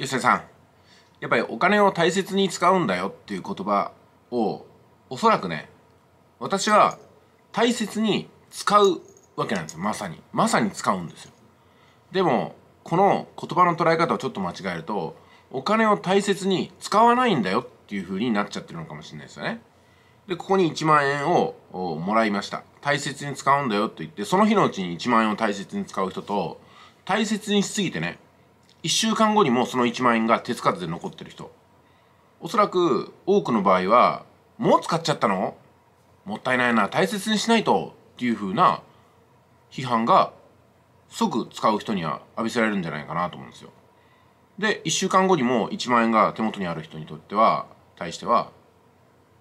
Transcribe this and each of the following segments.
吉田さんやっぱりお金を大切に使うんだよっていう言葉をおそらくね私は大切に使うわけなんですよまさにまさに使うんですよでもこの言葉の捉え方をちょっと間違えるとお金を大切に使わないんだよっていう風になっちゃってるのかもしれないですよねでここに1万円をもらいました大切に使うんだよと言ってその日のうちに1万円を大切に使う人と大切にしすぎてね1週間後にもその1万円が手つかずで残ってる人おそらく多くの場合はもう使っちゃったのもったいないな大切にしないとっていうふうな批判が即使う人には浴びせられるんじゃないかなと思うんですよで1週間後にも1万円が手元にある人にとっては対しては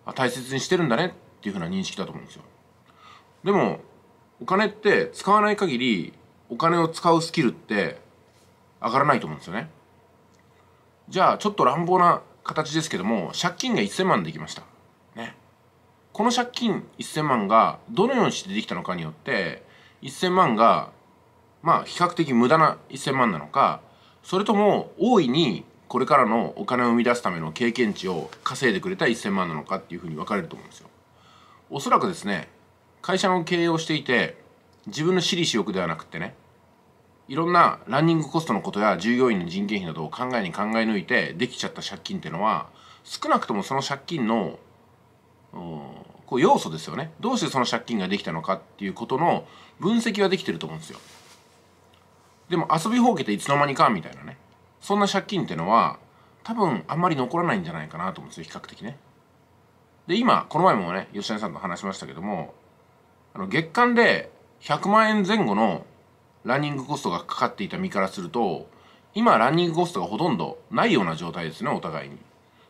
あ大切にしてるんだねっていうふうな認識だと思うんですよでもお金って使わない限りお金を使うスキルって上がらないと思うんですよねじゃあちょっと乱暴な形ですけども借金が1000万できましたねこの借金1000万がどのようにしてできたのかによって1000万がまあ比較的無駄な1000万なのかそれとも大いにこれからのお金を生み出すための経験値を稼いでくれた1,000万なのかっていうふうに分かれると思うんですよ。おそらくですね会社の経営をしていて自分の私利私欲ではなくてねいろんなランニングコストのことや従業員の人件費などを考えに考え抜いてできちゃった借金っていうのは少なくともその借金のこう要素ですよねどうしてその借金ができたのかっていうことの分析はできてると思うんですよでも遊びほうけていつの間にかみたいなねそんな借金っていうのは多分あんまり残らないんじゃないかなと思うんですよ比較的ねで今この前もね吉谷さんと話しましたけどもあの月間で100万円前後のランニングコストがかかっていた身からすると今ランニングコストがほとんどないような状態ですねお互いに。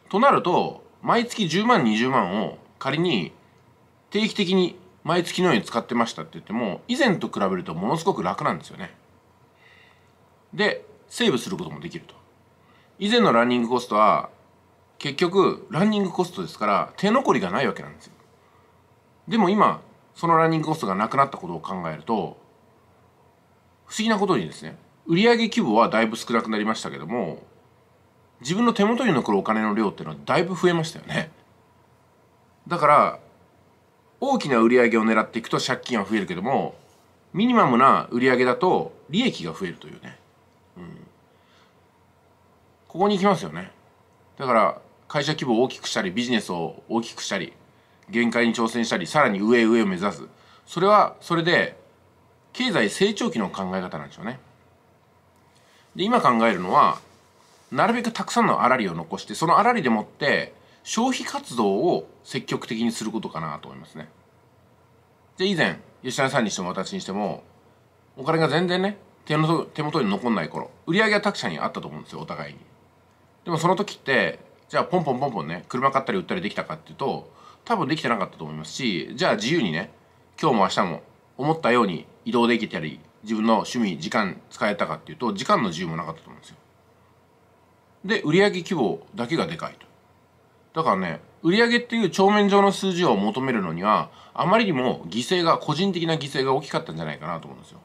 となると毎月10万20万を仮に定期的に毎月のように使ってましたって言っても以前と比べるとものすごく楽なんですよね。でセーブすることもできると。以前のランニングコストは結局ランニングコストですから手残りがないわけなんですよ。でも今そのランニングコストがなくなったことを考えると不思議なことにですね売上規模はだいぶ少なくなりましたけども自分の手元に残るお金の量っていうのはだいぶ増えましたよねだから大きな売り上げを狙っていくと借金は増えるけどもミニマムな売り上げだと利益が増えるというね、うん、ここに行きますよねだから会社規模を大きくしたりビジネスを大きくしたり限界に挑戦したりさらに上上を目指すそれはそれで経済成長期の考え方なんですよね。で今考えるのはなるべくたくさんのあらりを残してそのあらりでもって消費活動を積極的にすることかなと思いますね。で以前吉田さんにしても私にしてもお金が全然ね手の手元に残んない頃売り上げは各社にあったと思うんですよお互いに。でもその時ってじゃあポンポンポンポンね車買ったり売ったりできたかっていうと多分できてなかったと思いますしじゃあ自由にね今日も明日も思ったように移動できたり自分の趣味時間使えたかっていうと時間の自由もなかったと思うんですよで売上規模だけがでかいとだからね売上っていう帳面上の数字を求めるのにはあまりにも犠牲が個人的な犠牲が大きかったんじゃないかなと思うんですよ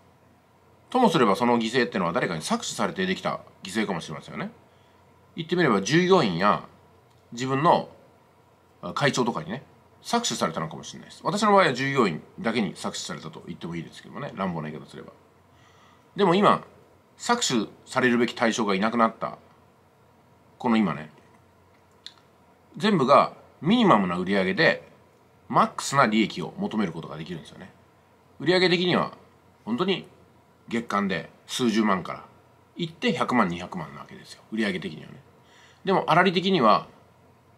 ともすればその犠牲ってのは誰かに搾取されてできた犠牲かもしれませんよね言ってみれば従業員や自分の会長とかにね搾取されたのかもしれないです私の場合は従業員だけに搾取されたと言ってもいいですけどもね乱暴な言い方すればでも今搾取されるべき対象がいなくなったこの今ね全部がミニマムな売り上げでマックスな利益を求めることができるんですよね売上的には本当に月間で数十万からいって100万200万なわけですよ売上的にはねでも粗利的には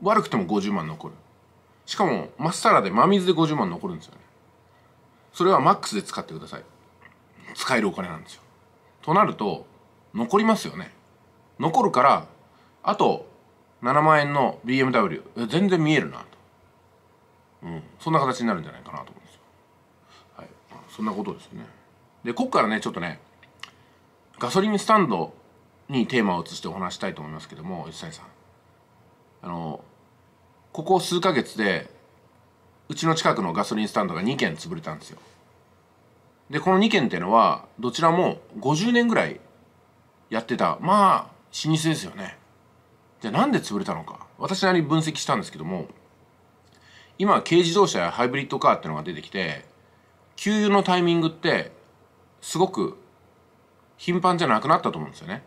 悪くても50万残るしかも、まっさらで真水で50万残るんですよね。それはマックスで使ってください。使えるお金なんですよ。となると、残りますよね。残るから、あと7万円の BMW、全然見えるなと。うん。そんな形になるんじゃないかなと思うんですよ。はい。まあ、そんなことですね。で、こっからね、ちょっとね、ガソリンスタンドにテーマを移してお話したいと思いますけども、一斉さん。あの、ここ数ヶ月でうちの近くのガソリンスタンドが2軒潰れたんですよでこの2軒っていうのはどちらも50年ぐらいやってたまあ老舗ですよねじゃあなんで潰れたのか私なりに分析したんですけども今軽自動車やハイブリッドカーっていうのが出てきて給油のタイミングってすごく頻繁じゃなくなったと思うんですよね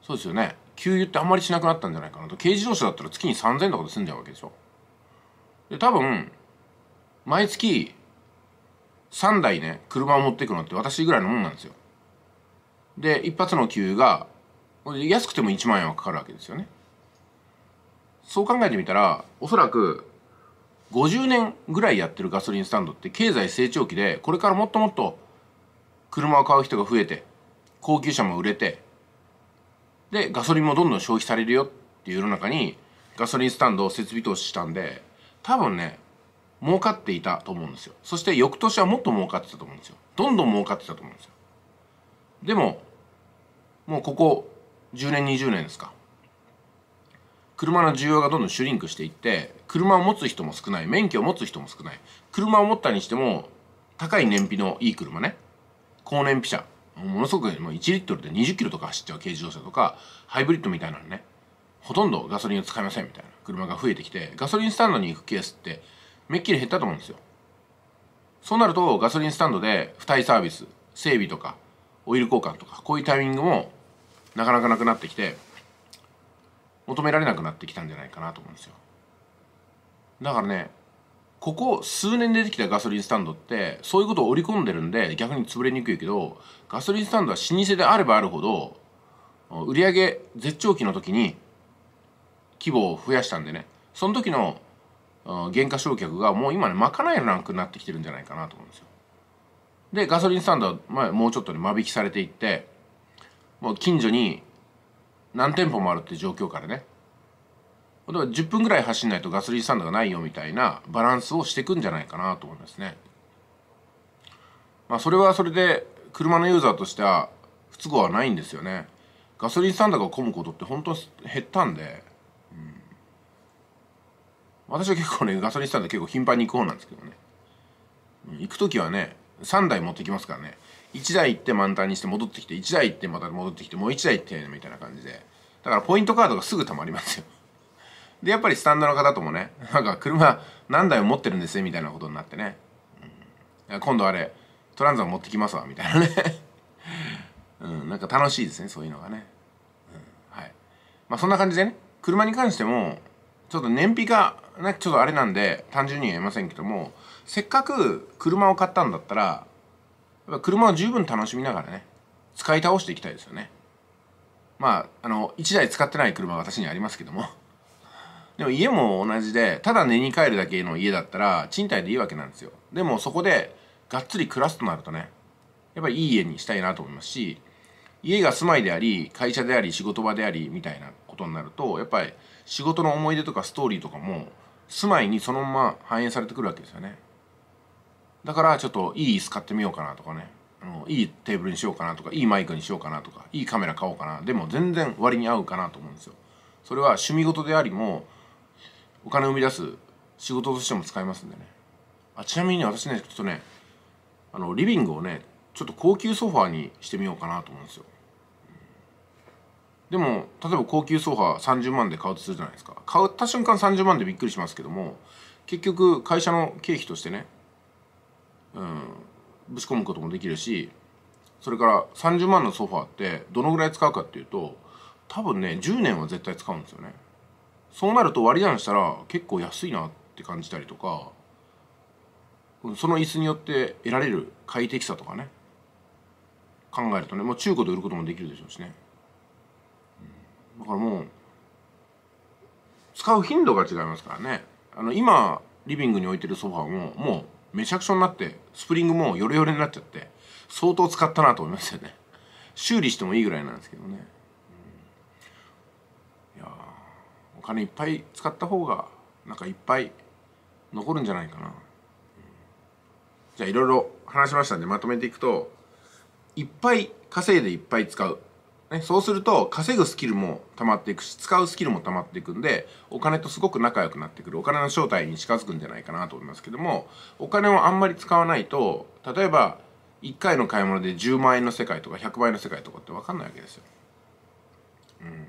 そうですよね給油ってあんまりしなくなったんじゃないかなと軽自動車だったら月に3,000とかで済んじゃうわけでしょで多分毎月3台ね車を持っていくのって私ぐらいのもんなんですよで一発の給油が安くても1万円はかかるわけですよねそう考えてみたらおそらく50年ぐらいやってるガソリンスタンドって経済成長期でこれからもっともっと車を買う人が増えて高級車も売れてでガソリンもどんどん消費されるよっていう世の中にガソリンスタンドを設備投資したんで多分ね儲かっていたと思うんですよそして翌年はもっと儲かってたと思うんですよどんどん儲かってたと思うんですよでももうここ10年20年ですか車の需要がどんどんシュリンクしていって車を持つ人も少ない免許を持つ人も少ない車を持ったにしても高い燃費のいい車ね高燃費車ものすごくもう1リットルで20キロとか走っちゃう軽自動車とかハイブリッドみたいなのねほとんどガソリンを使いませんみたいな車が増えてきてガソリンスタンドに行くケースってめっきり減ったと思うんですよそうなるとガソリンスタンドで付帯サービス整備とかオイル交換とかこういうタイミングもなかなかなくなってきて求められなくなってきたんじゃないかなと思うんですよだからねここ数年出てきたガソリンスタンドってそういうことを織り込んでるんで逆に潰れにくいけどガソリンスタンドは老舗であればあるほど売り上げ絶頂期の時に規模を増やしたんでねその時の減価償却がもう今ね賄えるランクになってきてるんじゃないかなと思うんですよ。でガソリンスタンドは前もうちょっとね間引きされていってもう近所に何店舗もあるって状況からね例えば10分ぐらい走んないとガソリンスタンドがないよみたいなバランスをしていくんじゃないかなと思いますね。まあ、それはそれで車のユーザーとしては不都合はないんですよね。ガソリンスタンドが混むことって本当減ったんで、うん、私は結構ねガソリンスタンド結構頻繁に行く方なんですけどね。行く時はね3台持ってきますからね1台行って満タンにして戻ってきて1台行ってまた戻ってきてもう1台行ってみたいな感じでだからポイントカードがすぐ貯まりますよ。でやっぱりスタンドの方ともねなんか車何台を持ってるんですみたいなことになってね、うん、今度あれトランザム持ってきますわみたいなね うん、なんか楽しいですねそういうのがね、うん、はいまあそんな感じでね車に関してもちょっと燃費がねちょっとあれなんで単純には言えませんけどもせっかく車を買ったんだったらやっぱ車を十分楽しみながらね使い倒していきたいですよねまああの1台使ってない車は私にありますけどもでも家も同じでただ寝に帰るだけの家だったら賃貸でいいわけなんですよでもそこでがっつり暮らすとなるとねやっぱりいい家にしたいなと思いますし家が住まいであり会社であり仕事場でありみたいなことになるとやっぱり仕事の思い出とかストーリーとかも住まいにそのまま反映されてくるわけですよねだからちょっといい椅子買ってみようかなとかねあのいいテーブルにしようかなとかいいマイクにしようかなとかいいカメラ買おうかなでも全然割に合うかなと思うんですよそれは趣味事でありもお金を生み出す仕事としても使えますんでねあちなみにね私ねちょっとねあのリビングをねちょっと高級ソファーにしてみようかなと思うんですよでも例えば高級ソファー30万で買うとするじゃないですか買った瞬間30万でびっくりしますけども結局会社の経費としてねうんぶち込むこともできるしそれから30万のソファーってどのぐらい使うかっていうと多分ね10年は絶対使うんですよねそうなると割り算したら結構安いなって感じたりとかその椅子によって得られる快適さとかね考えるとね、もう中古で売ることもできるでしょうしね、うん、だからもう使う頻度が違いますからねあの今リビングに置いてるソファーももうめちゃくちゃになってスプリングもヨレヨレになっちゃって相当使ったなと思いますよね修理してもいいぐらいなんですけどねお金いっぱい使った方がなんかいっぱい残るんじゃないかな、うん、じゃあいろいろ話しましたんでまとめていくといっぱい稼いでいっぱい使う、ね、そうすると稼ぐスキルも溜まっていくし使うスキルも溜まっていくんでお金とすごく仲良くなってくるお金の正体に近づくんじゃないかなと思いますけどもお金をあんまり使わないと例えば1回の買い物で10万円の世界とか100万円の世界とかって分かんないわけですよ。うん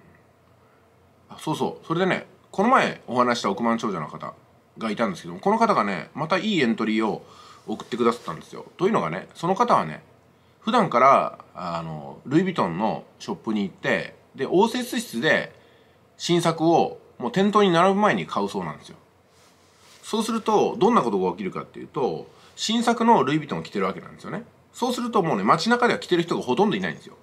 そうそうそれでねこの前お話した億万長者の方がいたんですけどもこの方がねまたいいエントリーを送ってくださったんですよというのがねその方はね普段からあのルイ・ヴィトンのショップに行ってで応接室で新作をもう店頭に並ぶ前に買うそうなんですよそうするとどんなことが起きるかっていうと新作のルイ・ヴィトンを着てるわけなんですよねそうするともうね街中では着てる人がほとんどいないんですよ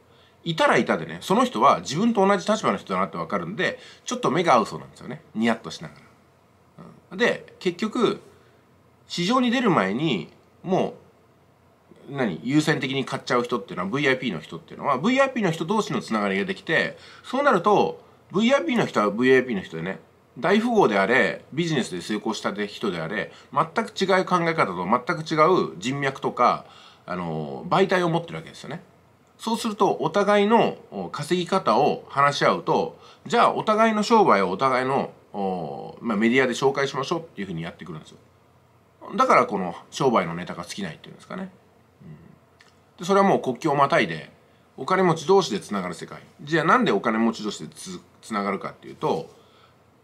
いたらいたでね、その人は自分と同じ立場の人だなってわかるんで、ちょっと目が合うそうなんですよね。ニヤッとしながら。うん、で、結局、市場に出る前に、もう、何優先的に買っちゃう人っていうのは VIP の人っていうのは VIP の人同士のつながりができてそうなると VIP の人は VIP の人でね大富豪であれビジネスで成功した人であれ全く違う考え方と全く違う人脈とかあの媒体を持ってるわけですよね。そうするとお互いの稼ぎ方を話し合うとじゃあお互いの商売をお互いの、まあ、メディアで紹介しましょうっていうふうにやってくるんですよだからこの商売のネタが尽きないっていうんですかね、うん、でそれはもう国境をまたいでお金持ち同士でつながる世界じゃあなんでお金持ち同士でつつながるかっていうと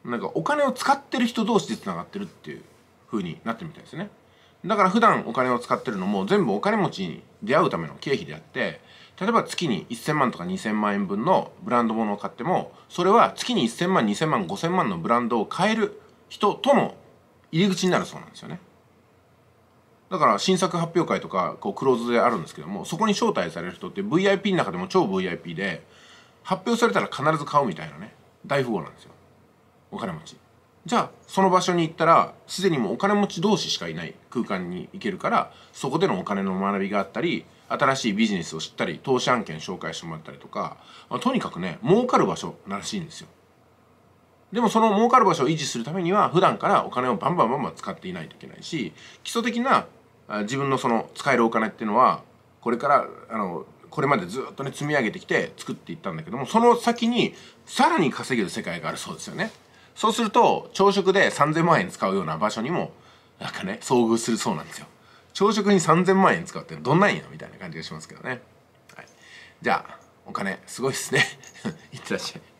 なんかお金を使ってる人同士でつながってるっていう風になってるみたいですねだから普段お金を使ってるのも全部お金持ち出会うための経費であって例えば月に1000万とか2000万円分のブランド物を買ってもそれは月に1000万2000万5000万のブランドを買える人との入り口になるそうなんですよねだから新作発表会とかこうクローズであるんですけどもそこに招待される人って VIP の中でも超 VIP で発表されたら必ず買うみたいなね大富豪なんですよお金持ちじゃあその場所に行ったらすでにもうお金持ち同士しかいない空間に行けるからそこでのお金の学びがあったり新しいビジネスを知ったり投資案件紹介してもらったりとか、まあ、とにかくね儲かる場所らしいんですよでもその儲かる場所を維持するためには普段からお金をバンバンバンバン使っていないといけないし基礎的な自分のその使えるお金っていうのはこれからあのこれまでずっとね積み上げてきて作っていったんだけどもその先にさらに稼げる世界があるそうですよね。そうすると朝食で3000万円使うような場所にもなんかね遭遇するそうなんですよ朝食に3000万円使うってどんなんやみたいな感じがしますけどね、はい、じゃあお金すごいっすね いってらっしゃい